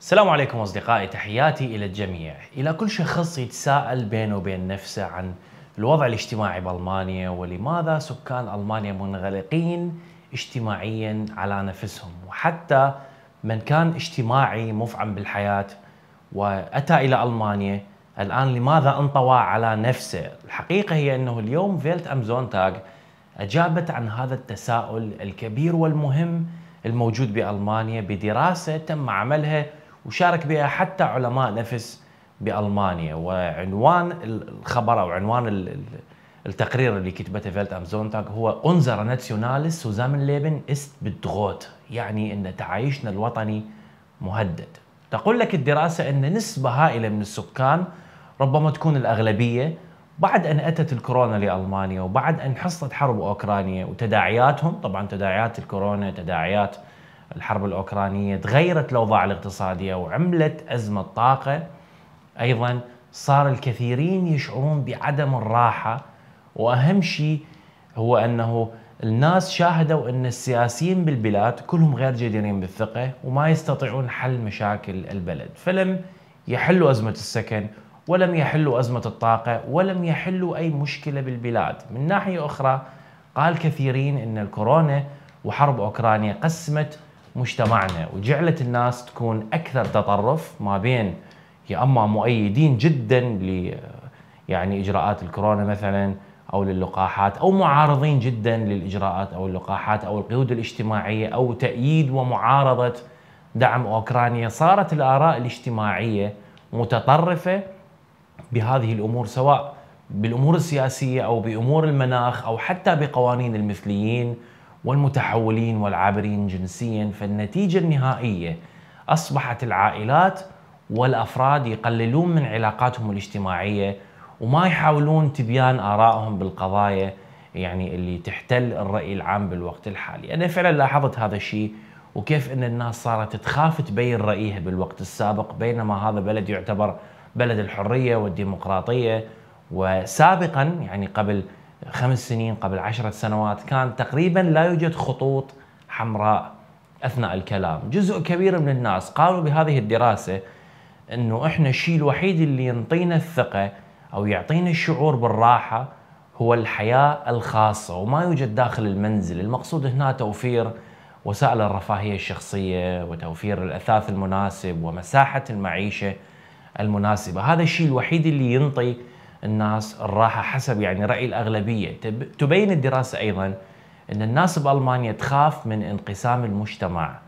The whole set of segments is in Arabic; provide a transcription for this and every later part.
السلام عليكم أصدقائي تحياتي إلى الجميع إلى كل شخص يتساءل بينه وبين نفسه عن الوضع الاجتماعي بألمانيا ولماذا سكان ألمانيا منغلقين اجتماعيا على نفسهم وحتى من كان اجتماعي مفعم بالحياة وأتى إلى ألمانيا الآن لماذا انطوى على نفسه الحقيقة هي أنه اليوم فيلت أمزون أجابت عن هذا التساؤل الكبير والمهم الموجود بألمانيا بدراسة تم عملها وشارك بها حتى علماء نفس بالمانيا وعنوان الخبر او عنوان التقرير اللي كتبته فيلت ام زونتاك هو انظر ناتسيونالس سوزامن ليبن است بدغوت يعني ان تعايشنا الوطني مهدد تقول لك الدراسه ان نسبه هائله من السكان ربما تكون الاغلبيه بعد ان اتت الكورونا لالمانيا وبعد ان حصلت حرب اوكرانيا وتداعياتهم طبعا تداعيات الكورونا تداعيات الحرب الأوكرانية تغيرت الأوضاع الاقتصادية وعملت أزمة طاقة أيضا صار الكثيرين يشعرون بعدم الراحة وأهم شيء هو أنه الناس شاهدوا أن السياسيين بالبلاد كلهم غير جديرين بالثقة وما يستطيعون حل مشاكل البلد فلم يحلوا أزمة السكن ولم يحلوا أزمة الطاقة ولم يحلوا أي مشكلة بالبلاد من ناحية أخرى قال كثيرين أن الكورونا وحرب أوكرانيا قسمت مجتمعنا وجعلت الناس تكون اكثر تطرف ما بين يا اما مؤيدين جدا ل يعني اجراءات الكورونا مثلا او للقاحات او معارضين جدا للاجراءات او اللقاحات او القيود الاجتماعيه او تأييد ومعارضه دعم اوكرانيا صارت الاراء الاجتماعيه متطرفه بهذه الامور سواء بالامور السياسيه او بامور المناخ او حتى بقوانين المثليين والمتحولين والعابرين جنسيا فالنتيجة النهائية أصبحت العائلات والأفراد يقللون من علاقاتهم الاجتماعية وما يحاولون تبيان آرائهم بالقضايا يعني اللي تحتل الرأي العام بالوقت الحالي أنا فعلا لاحظت هذا الشيء وكيف أن الناس صارت تخاف تبين رأيها بالوقت السابق بينما هذا بلد يعتبر بلد الحرية والديمقراطية وسابقا يعني قبل خمس سنين قبل عشرة سنوات كان تقريبا لا يوجد خطوط حمراء اثناء الكلام جزء كبير من الناس قالوا بهذه الدراسه انه احنا الشيء الوحيد اللي ينطينا الثقه او يعطينا الشعور بالراحه هو الحياه الخاصه وما يوجد داخل المنزل المقصود هنا توفير وسائل الرفاهيه الشخصيه وتوفير الاثاث المناسب ومساحه المعيشه المناسبه هذا الشيء الوحيد اللي ينطي الناس الراحة حسب يعني رأي الأغلبية تبين الدراسة أيضا أن الناس بألمانيا تخاف من انقسام المجتمع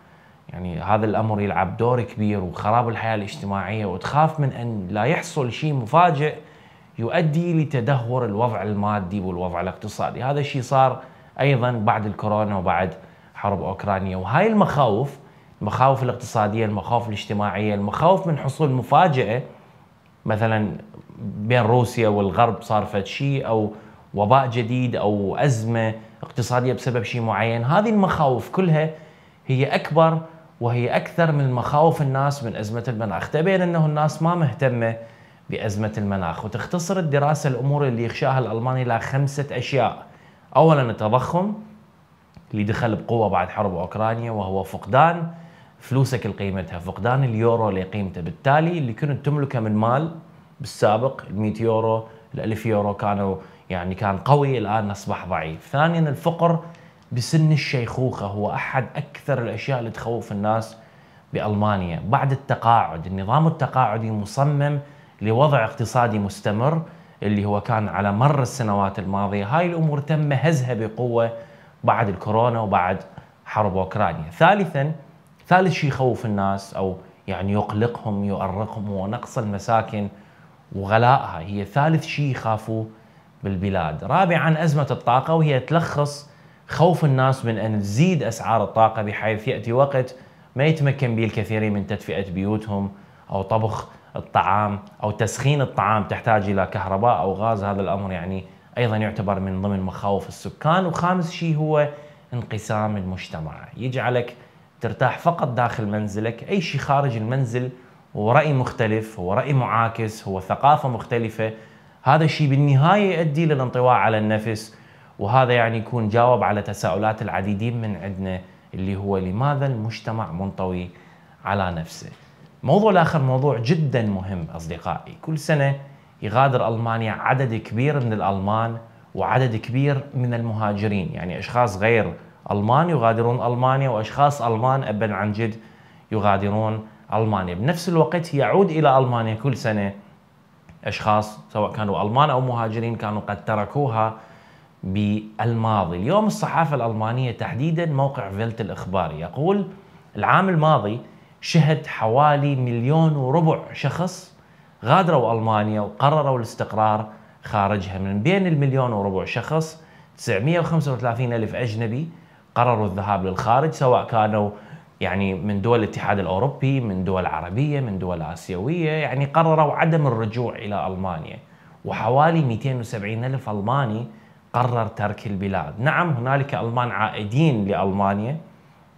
يعني هذا الأمر يلعب دور كبير وخراب الحياة الاجتماعية وتخاف من أن لا يحصل شيء مفاجئ يؤدي لتدهور الوضع المادي والوضع الاقتصادي هذا الشيء صار أيضا بعد الكورونا وبعد حرب أوكرانيا وهاي المخاوف المخاوف الاقتصادية المخاوف الاجتماعية المخاوف من حصول مفاجئة مثلا بين روسيا والغرب صار فد شيء او وباء جديد او ازمه اقتصاديه بسبب شيء معين، هذه المخاوف كلها هي اكبر وهي اكثر من مخاوف الناس من ازمه المناخ، تبين انه الناس ما مهتمه بازمه المناخ، وتختصر الدراسه الامور اللي يخشاها الالماني الى خمسه اشياء. اولا التضخم اللي دخل بقوه بعد حرب اوكرانيا وهو فقدان فلوسك لقيمتها، فقدان اليورو لقيمته، بالتالي اللي كنت تملكه من مال بالسابق ال100 يورو ال1000 يورو كانوا يعني كان قوي الان اصبح ضعيف ثانيا الفقر بسن الشيخوخه هو احد اكثر الاشياء اللي تخوف الناس بالمانيا بعد التقاعد النظام التقاعدي مصمم لوضع اقتصادي مستمر اللي هو كان على مر السنوات الماضيه هاي الامور تم هزها بقوه بعد الكورونا وبعد حرب اوكرانيا ثالثا ثالث شيء يخوف الناس او يعني يقلقهم يؤرقهم هو نقص المساكن وغلائها هي ثالث شيء يخافوا بالبلاد رابعا أزمة الطاقة وهي تلخص خوف الناس من أن تزيد أسعار الطاقة بحيث يأتي وقت ما يتمكن به الكثيرين من تدفئة بيوتهم أو طبخ الطعام أو تسخين الطعام تحتاج إلى كهرباء أو غاز هذا الأمر يعني أيضا يعتبر من ضمن مخاوف السكان وخامس شيء هو انقسام المجتمع يجعلك ترتاح فقط داخل منزلك أي شيء خارج المنزل هو راي مختلف هو راي معاكس هو ثقافه مختلفه هذا الشيء بالنهايه يؤدي للانطواء على النفس وهذا يعني يكون جاوب على تساؤلات العديدين من عندنا اللي هو لماذا المجتمع منطوي على نفسه موضوع الاخر موضوع جدا مهم اصدقائي كل سنه يغادر المانيا عدد كبير من الالمان وعدد كبير من المهاجرين يعني اشخاص غير المان يغادرون المانيا واشخاص المان ابا عن جد يغادرون المانيا بنفس الوقت يعود الى المانيا كل سنه اشخاص سواء كانوا المان او مهاجرين كانوا قد تركوها بالماضي اليوم الصحافه الالمانيه تحديدا موقع فيلت الاخباري يقول العام الماضي شهد حوالي مليون وربع شخص غادروا المانيا وقرروا الاستقرار خارجها من بين المليون وربع شخص 935 ألف أجنبي قرروا الذهاب للخارج سواء كانوا يعني من دول الاتحاد الاوروبي من دول عربيه من دول اسيويه يعني قرروا عدم الرجوع الى المانيا وحوالي 270 الف الماني قرر ترك البلاد نعم هنالك المان عائدين لالمانيا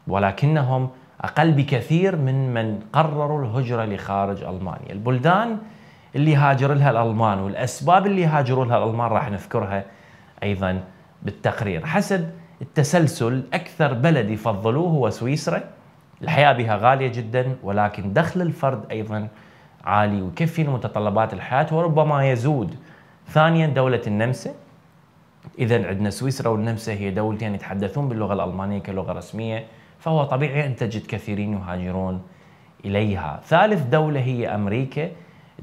ولكنهم اقل بكثير من من قرروا الهجره لخارج المانيا البلدان اللي هاجر لها الالمان والاسباب اللي هاجروا لها الالمان راح نذكرها ايضا بالتقرير حسب التسلسل اكثر بلد يفضلوه هو سويسرا الحياه بها غاليه جدا ولكن دخل الفرد ايضا عالي ويكفي متطلبات الحياه وربما يزود. ثانيا دوله النمسا اذا عندنا سويسرا والنمسا هي دولتين يتحدثون باللغه الالمانيه كلغه رسميه فهو طبيعي ان تجد كثيرين يهاجرون اليها. ثالث دوله هي امريكا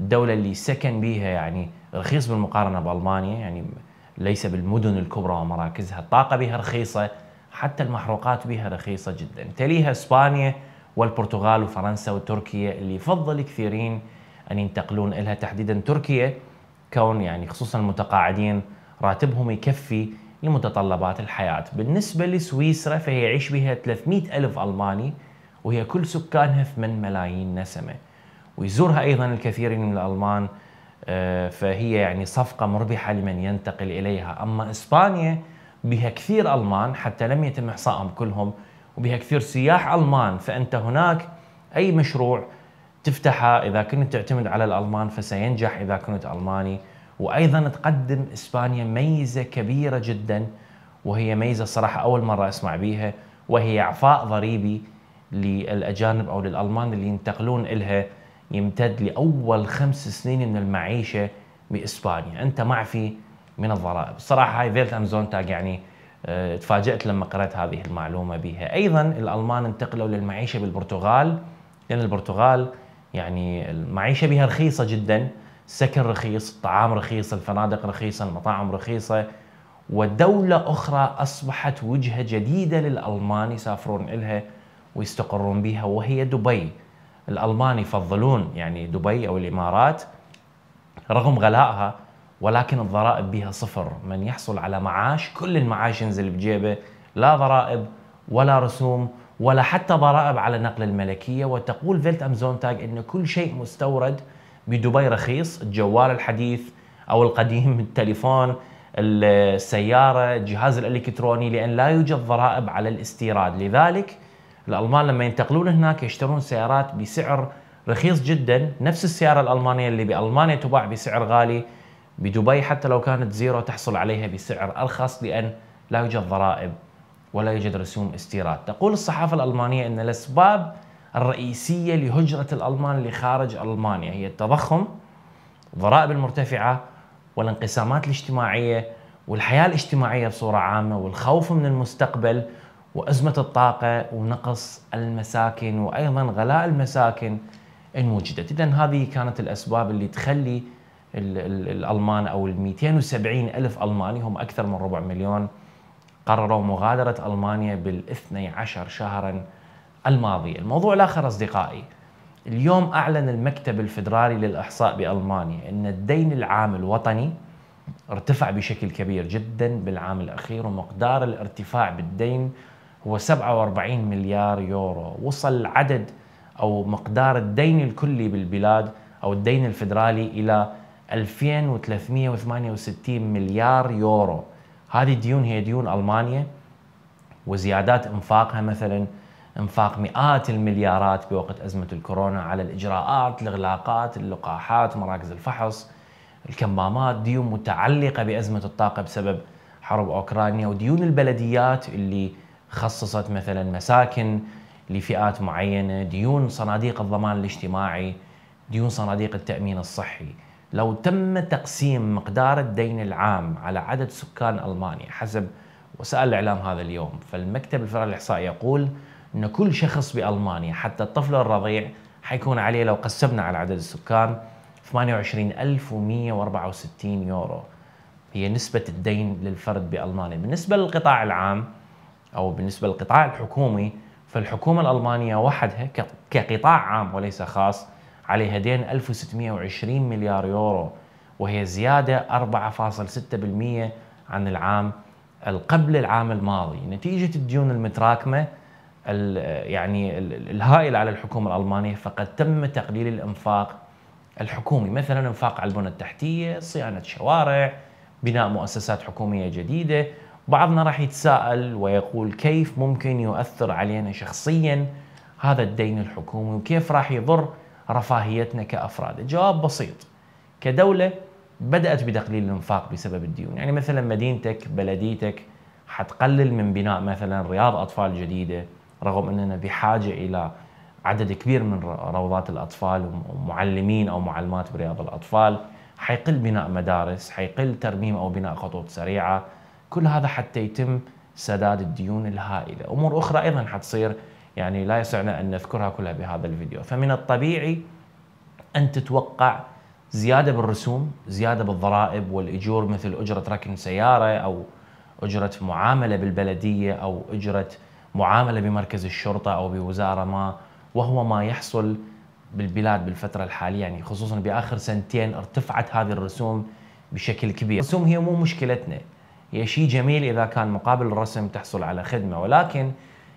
الدوله اللي سكن بها يعني رخيص بالمقارنه بالمانيا يعني ليس بالمدن الكبرى ومراكزها، الطاقه بها رخيصه حتى المحروقات بها رخيصة جدا تليها إسبانيا والبرتغال وفرنسا وتركيا اللي يفضل كثيرين أن ينتقلون إلها تحديدا تركيا كون يعني خصوصا المتقاعدين راتبهم يكفي لمتطلبات الحياة بالنسبة لسويسرا فهي يعيش بها 300 ألف ألماني وهي كل سكانها 8 ملايين نسمة ويزورها أيضا الكثير من الألمان آه، فهي يعني صفقة مربحة لمن ينتقل إليها أما إسبانيا بها كثير ألمان حتى لم يتم إحصائهم كلهم وبها كثير سياح ألمان فأنت هناك أي مشروع تفتحه إذا كنت تعتمد على الألمان فسينجح إذا كنت ألماني وأيضا تقدم إسبانيا ميزة كبيرة جدا وهي ميزة صراحة أول مرة أسمع بيها وهي إعفاء ضريبي للأجانب أو للألمان اللي ينتقلون إلها يمتد لأول خمس سنين من المعيشة بإسبانيا أنت معفي من الضرائب الصراحه هاي فيلت ام زونتاج يعني آه، تفاجأت لما قرأت هذه المعلومة بها أيضا الألمان انتقلوا للمعيشة بالبرتغال لأن البرتغال يعني المعيشة بها رخيصة جدا السكن رخيص الطعام رخيص الفنادق رخيصة المطاعم رخيصة ودولة أخرى أصبحت وجهة جديدة للألمان يسافرون إلها ويستقرون بها وهي دبي الألمان يفضلون يعني دبي أو الإمارات رغم غلائها ولكن الضرائب بها صفر من يحصل على معاش كل المعاش ينزل بجيبه لا ضرائب ولا رسوم ولا حتى ضرائب على نقل الملكية وتقول فيلت أمزون تاج أن كل شيء مستورد بدبي رخيص الجوال الحديث أو القديم التليفون السيارة الجهاز الإلكتروني لأن لا يوجد ضرائب على الاستيراد لذلك الألمان لما ينتقلون هناك يشترون سيارات بسعر رخيص جدا نفس السيارة الألمانية اللي بألمانيا تباع بسعر غالي بدبي حتى لو كانت زيرو تحصل عليها بسعر أرخص لأن لا يوجد ضرائب ولا يوجد رسوم استيراد تقول الصحافة الألمانية أن الأسباب الرئيسية لهجرة الألمان لخارج ألمانيا هي التضخم الضرائب المرتفعة والانقسامات الاجتماعية والحياة الاجتماعية بصورة عامة والخوف من المستقبل وأزمة الطاقة ونقص المساكن وأيضا غلاء المساكن إن وجدت إذا هذه كانت الأسباب اللي تخلي الألمان أو ال 270 ألف ألماني هم أكثر من ربع مليون قرروا مغادرة ألمانيا بال 12 شهرا الماضي الموضوع الآخر أصدقائي اليوم أعلن المكتب الفدرالي للإحصاء بألمانيا أن الدين العام الوطني ارتفع بشكل كبير جدا بالعام الأخير ومقدار الارتفاع بالدين هو 47 مليار يورو وصل عدد أو مقدار الدين الكلي بالبلاد أو الدين الفدرالي إلى 2368 مليار يورو هذه الديون هي ديون المانيا وزيادات انفاقها مثلا انفاق مئات المليارات بوقت ازمه الكورونا على الاجراءات، الاغلاقات، اللقاحات، مراكز الفحص، الكمامات، ديون متعلقه بازمه الطاقه بسبب حرب اوكرانيا وديون البلديات اللي خصصت مثلا مساكن لفئات معينه، ديون صناديق الضمان الاجتماعي، ديون صناديق التامين الصحي. لو تم تقسيم مقدار الدين العام على عدد سكان المانيا حسب وسائل الاعلام هذا اليوم فالمكتب الفرعي الاحصائي يقول ان كل شخص بالمانيا حتى الطفل الرضيع حيكون عليه لو قسمنا على عدد السكان 28164 يورو هي نسبة الدين للفرد بألمانيا بالنسبة للقطاع العام أو بالنسبة للقطاع الحكومي فالحكومة الألمانية وحدها كقطاع عام وليس خاص عليها دين 1620 مليار يورو وهي زيادة 4.6% عن العام قبل العام الماضي نتيجة الديون المتراكمة يعني الهائلة على الحكومة الألمانية فقد تم تقليل الإنفاق الحكومي مثلا إنفاق على البنى التحتية صيانة شوارع بناء مؤسسات حكومية جديدة بعضنا راح يتساءل ويقول كيف ممكن يؤثر علينا شخصيا هذا الدين الحكومي وكيف راح يضر رفاهيتنا كافراد؟ الجواب بسيط. كدوله بدات بتقليل الانفاق بسبب الديون، يعني مثلا مدينتك، بلديتك حتقلل من بناء مثلا رياض اطفال جديده رغم اننا بحاجه الى عدد كبير من روضات الاطفال ومعلمين او معلمات برياض الاطفال، حيقل بناء مدارس، حيقل ترميم او بناء خطوط سريعه، كل هذا حتى يتم سداد الديون الهائله، امور اخرى ايضا حتصير يعني لا يسعنا أن نذكرها كلها بهذا الفيديو فمن الطبيعي أن تتوقع زيادة بالرسوم زيادة بالضرائب والإجور مثل أجرة ركن سيارة أو أجرة معاملة بالبلدية أو أجرة معاملة بمركز الشرطة أو بوزارة ما وهو ما يحصل بالبلاد بالفترة الحالية يعني خصوصا بآخر سنتين ارتفعت هذه الرسوم بشكل كبير الرسوم هي مو مشكلتنا هي شيء جميل إذا كان مقابل الرسم تحصل على خدمة ولكن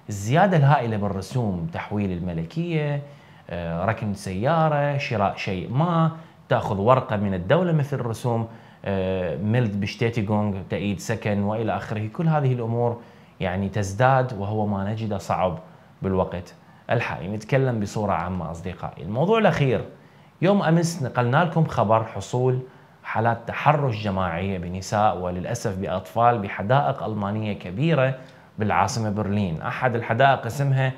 الزيادة الهائلة بالرسوم تحويل الملكية آه، ركن سيارة شراء شيء ما تأخذ ورقة من الدولة مثل رسوم آه، ملد بشتيتيغونغ تأييد سكن وإلى آخره كل هذه الأمور يعني تزداد وهو ما نجده صعب بالوقت الحالي نتكلم بصورة عامة أصدقائي الموضوع الأخير يوم أمس نقلنا لكم خبر حصول حالات تحرش جماعية بنساء وللأسف بأطفال بحدائق ألمانية كبيرة بالعاصمة برلين أحد الحدائق اسمها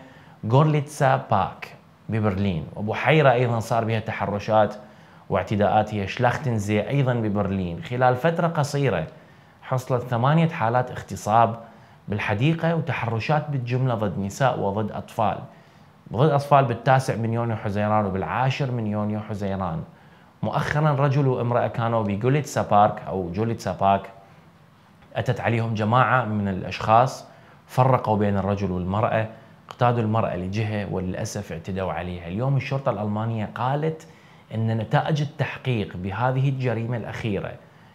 غورليتسا باك ببرلين وبحيرة أيضا صار بها تحرشات واعتداءات هي شلاختنزي أيضا ببرلين خلال فترة قصيرة حصلت ثمانية حالات اغتصاب بالحديقة وتحرشات بالجملة ضد نساء وضد أطفال ضد أطفال بالتاسع من يونيو حزيران وبالعاشر من يونيو حزيران مؤخرا رجل وامرأة كانوا بجوليتسا بارك أو جوليتسا باك أتت عليهم جماعة من الأشخاص فرقوا بين الرجل والمرأة اقتادوا المرأة لجهة وللأسف اعتدوا عليها اليوم الشرطة الألمانية قالت أن نتائج التحقيق بهذه الجريمة الأخيرة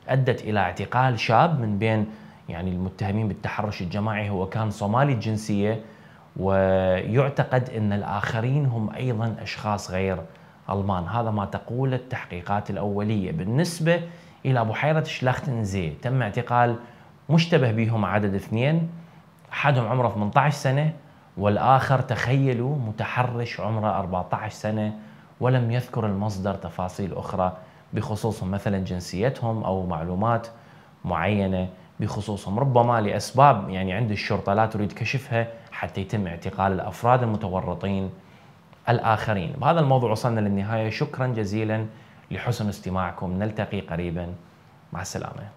أدت إلى اعتقال شاب من بين يعني المتهمين بالتحرش الجماعي هو كان صومالي الجنسية ويعتقد أن الآخرين هم أيضا أشخاص غير ألمان هذا ما تقول التحقيقات الأولية بالنسبة إلى بحيرة شلاختنزي تم اعتقال مشتبه بهم عدد اثنين احدهم عمره 18 سنه والاخر تخيلوا متحرش عمره 14 سنه ولم يذكر المصدر تفاصيل اخرى بخصوصهم مثلا جنسيتهم او معلومات معينه بخصوصهم ربما لاسباب يعني عند الشرطه لا تريد كشفها حتى يتم اعتقال الافراد المتورطين الاخرين بهذا الموضوع وصلنا للنهايه شكرا جزيلا لحسن استماعكم نلتقي قريبا مع السلامه